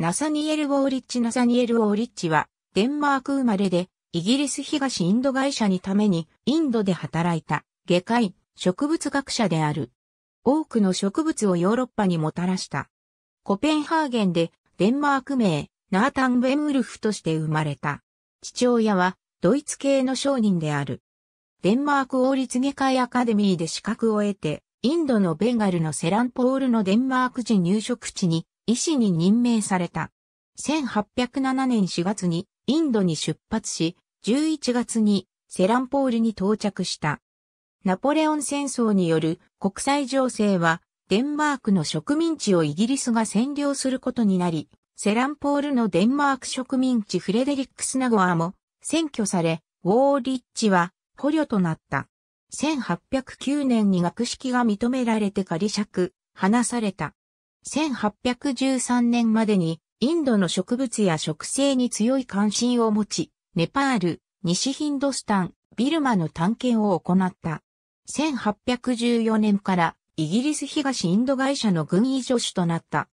ナサニエル・ウォーリッチ・ナサニエル・ウォーリッチは、デンマーク生まれで、イギリス東インド会社にために、インドで働いた、外科医、植物学者である。多くの植物をヨーロッパにもたらした。コペンハーゲンで、デンマーク名、ナータン・ベンウルフとして生まれた。父親は、ドイツ系の商人である。デンマーク王立外科医アカデミーで資格を得て、インドのベンガルのセランポールのデンマーク人入植地に医師に任命された。1807年4月にインドに出発し、11月にセランポールに到着した。ナポレオン戦争による国際情勢は、デンマークの植民地をイギリスが占領することになり、セランポールのデンマーク植民地フレデリックスナゴアも占拠され、ウォーリッチは捕虜となった。1809年に学識が認められて仮釈、離された。1813年までにインドの植物や植生に強い関心を持ち、ネパール、西ヒンドスタン、ビルマの探検を行った。1814年からイギリス東インド会社の軍医助手となった。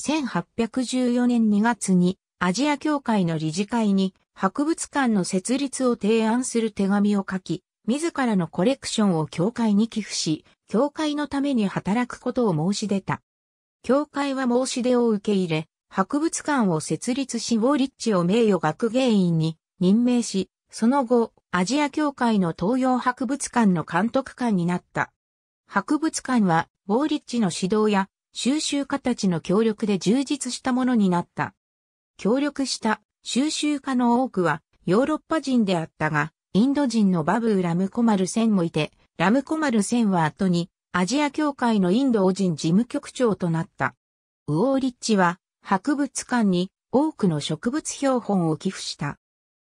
1814年2月にアジア協会の理事会に博物館の設立を提案する手紙を書き、自らのコレクションを協会に寄付し、協会のために働くことを申し出た。教会は申し出を受け入れ、博物館を設立しウォーリッチを名誉学芸員に任命し、その後、アジア協会の東洋博物館の監督官になった。博物館は、ウォーリッチの指導や収集家たちの協力で充実したものになった。協力した収集家の多くはヨーロッパ人であったが、インド人のバブー・ラムコマルセンもいて、ラムコマルセンは後にアジア協会のインド王人事務局長となった。ウォーリッチは博物館に多くの植物標本を寄付した。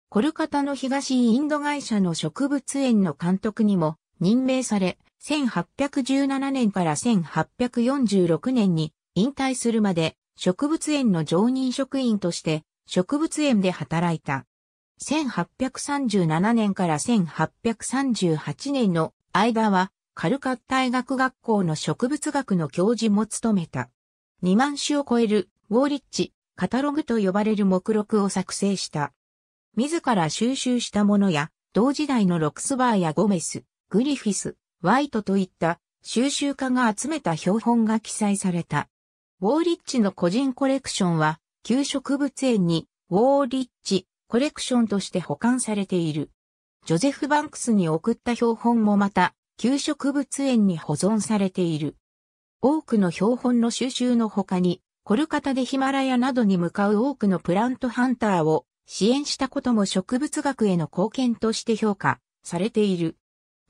コルカタの東インド会社の植物園の監督にも任命され、1817年から1846年に引退するまで植物園の常任職員として植物園で働いた。1837年から1838年の間はカルカッタ医学学校の植物学の教授も務めた。2万種を超えるウォーリッチ、カタログと呼ばれる目録を作成した。自ら収集したものや、同時代のロックスバーやゴメス、グリフィス、ワイトといった収集家が集めた標本が記載された。ウォーリッチの個人コレクションは、旧植物園にウォーリッチコレクションとして保管されている。ジョゼフ・バンクスに送った標本もまた、旧植物園に保存されている。多くの標本の収集の他に、コルカタでヒマラヤなどに向かう多くのプラントハンターを支援したことも植物学への貢献として評価されている。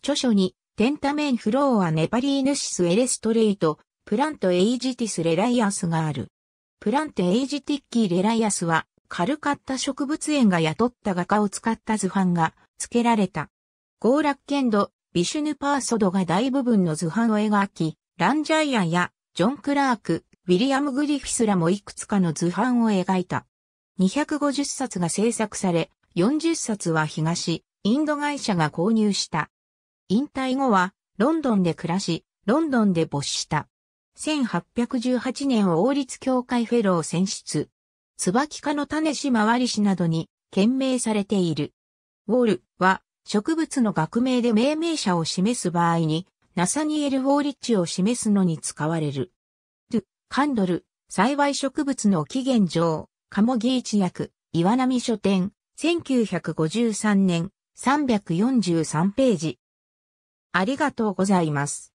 著書に、テンタメンフローアネパリーヌシスエレストレイト、プラントエイジティスレライアスがある。プラントエイジティッキーレライアスは、カルカッタ植物園が雇った画家を使った図版が付けられた。ッケンド、ビシュヌ・パーソドが大部分の図版を描き、ランジャイアンやジョン・クラーク、ウィリアム・グリフィスらもいくつかの図版を描いた。250冊が制作され、40冊は東、インド会社が購入した。引退後は、ロンドンで暮らし、ロンドンで没した。1818年王立協会フェロー選出。椿科の種子回りしなどに、懸命されている。ウォールは、植物の学名で命名者を示す場合に、ナサニエル・ウォーリッチを示すのに使われる。ル、カンドル、幸い植物の起源上、カモギー一役、岩波書店、1953年、343ページ。ありがとうございます。